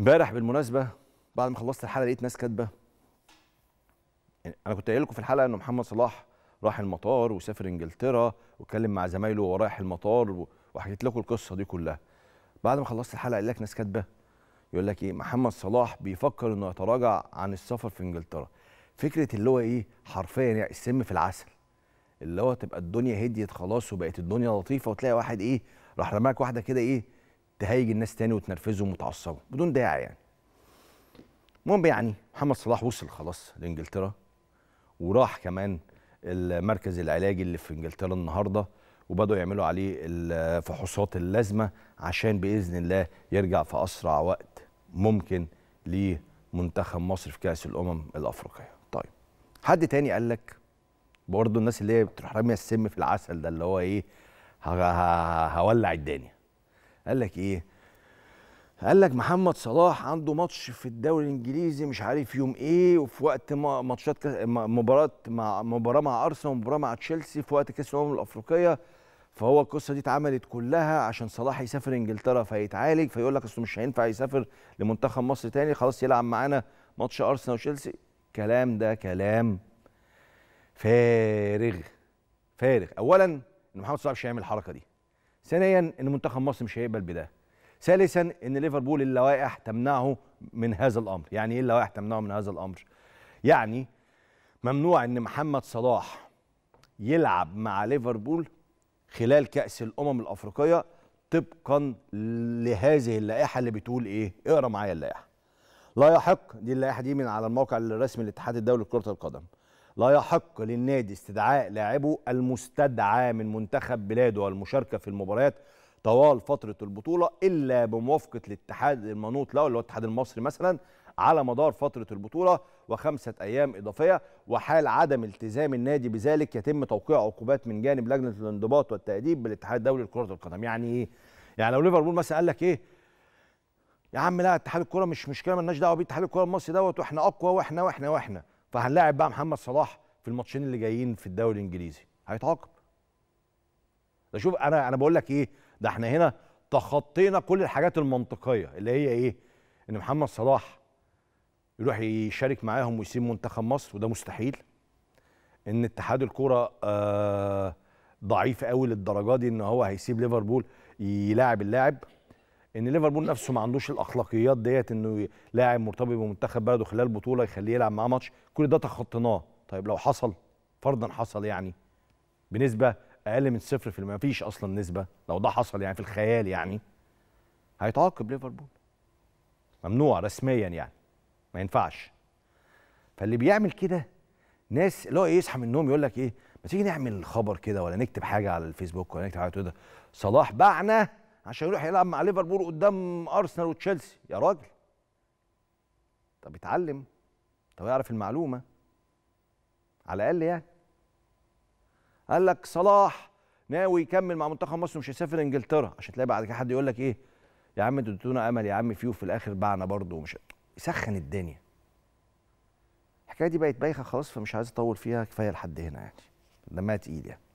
امبارح بالمناسبه بعد ما خلصت الحلقه لقيت ناس كاتبه يعني انا كنت قايل لكم في الحلقه ان محمد صلاح راح المطار وسافر انجلترا واتكلم مع زمايله وهو رايح المطار وحكيت لكم القصه دي كلها بعد ما خلصت الحلقه قال لك ناس كاتبه يقول لك ايه محمد صلاح بيفكر انه يتراجع عن السفر في انجلترا فكره اللي هو ايه حرفيا يعني السم في العسل اللي هو تبقى الدنيا هديت خلاص وبقت الدنيا لطيفه وتلاقي واحد ايه راح رماك واحده كده ايه تهيج الناس تاني وتنرفزهم وتعصبهم بدون داعي يعني المهم يعني محمد صلاح وصل خلاص لانجلترا وراح كمان المركز العلاجي اللي في انجلترا النهارده وبداوا يعملوا عليه الفحوصات اللازمه عشان باذن الله يرجع في اسرع وقت ممكن لمنتخب مصر في كاس الامم الافريقيه. طيب حد تاني قال لك برضه الناس اللي هي بتروح راميه السم في العسل ده اللي هو ايه هولع الدنيا قال لك ايه قال لك محمد صلاح عنده ماتش في الدوري الانجليزي مش عارف يوم ايه وفي وقت ماتشات مباراه مع مباراه مع ارسنال ومباراه مع تشيلسي في وقت كاس الامم الافريقيه فهو القصه دي اتعملت كلها عشان صلاح يسافر انجلترا فيتعالج فيقول لك اصله مش هينفع يسافر لمنتخب مصر تاني خلاص يلعب معانا ماتش ارسنال وتشيلسي كلام ده كلام فارغ فارغ اولا ان محمد صلاح مش هيعمل الحركه دي ثانيا ان منتخب مصر مش هيقبل بده ثالثا ان ليفربول اللوائح تمنعه من هذا الامر يعني ايه اللوائح تمنعه من هذا الامر يعني ممنوع ان محمد صلاح يلعب مع ليفربول خلال كاس الامم الافريقيه طبقا لهذه اللائحه اللي بتقول ايه اقرا معايا اللائحه لا يحق دي اللائحه دي من على الموقع الرسمي للاتحاد الدولي لكره القدم لا يحق للنادي استدعاء لاعبه المستدعى من منتخب بلاده والمشاركة في المباريات طوال فترة البطولة إلا بموافقة الاتحاد المنوط له اللي هو الاتحاد المصري مثلا على مدار فترة البطولة وخمسة أيام إضافية وحال عدم التزام النادي بذلك يتم توقيع عقوبات من جانب لجنة الانضباط والتأديب بالاتحاد الدولي لكرة القدم يعني إيه؟ يعني لو ليفربول مثلا قال لك إيه يا عم لا اتحاد الكرة مش مشكلة مالناش دعوة بيه اتحاد الكرة المصري دوت وإحنا أقوى وإحنا وإحنا وإحنا فهنلاعب بقى محمد صلاح في الماتشين اللي جايين في الدوري الانجليزي هيتعاقب ده شوف انا انا بقول لك ايه ده احنا هنا تخطينا كل الحاجات المنطقيه اللي هي ايه ان محمد صلاح يروح يشارك معاهم ويسيب منتخب مصر وده مستحيل ان اتحاد الكوره آه ضعيف قوي للدرجه دي ان هو هيسيب ليفربول يلاعب اللاعب ان ليفربول نفسه ما عندوش الاخلاقيات ديت انه لاعب مرتبط بمنتخب بلده خلال بطوله يخليه يلعب معاه ماتش كل ده تخطيناه طيب لو حصل فرضا حصل يعني بنسبه اقل من صفر في ما فيش اصلا نسبه لو ده حصل يعني في الخيال يعني هيتعاقب ليفربول ممنوع رسميا يعني ما ينفعش فاللي بيعمل كده ناس اللي هو إيه، يصحى من النوم يقول لك ايه ما تيجي نعمل خبر كده ولا نكتب حاجه على الفيسبوك ولا نكتب حاجه على تويتر صلاح باعنا عشان يروح يلعب مع ليفربول قدام ارسنال وتشيلسي يا راجل طب يتعلم طب يعرف المعلومه على الاقل يعني قال لك صلاح ناوي يكمل مع منتخب مصر ومش هيسافر انجلترا عشان تلاقي بعد كده حد يقول لك ايه يا عم انتوا اديتونا امل يا عم فيو وفي الاخر بعنا برضه ومش يسخن الدنيا الحكايه دي بقت بايخه خلاص فمش عايز اطول فيها كفايه لحد هنا يعني دمها تقيل يعني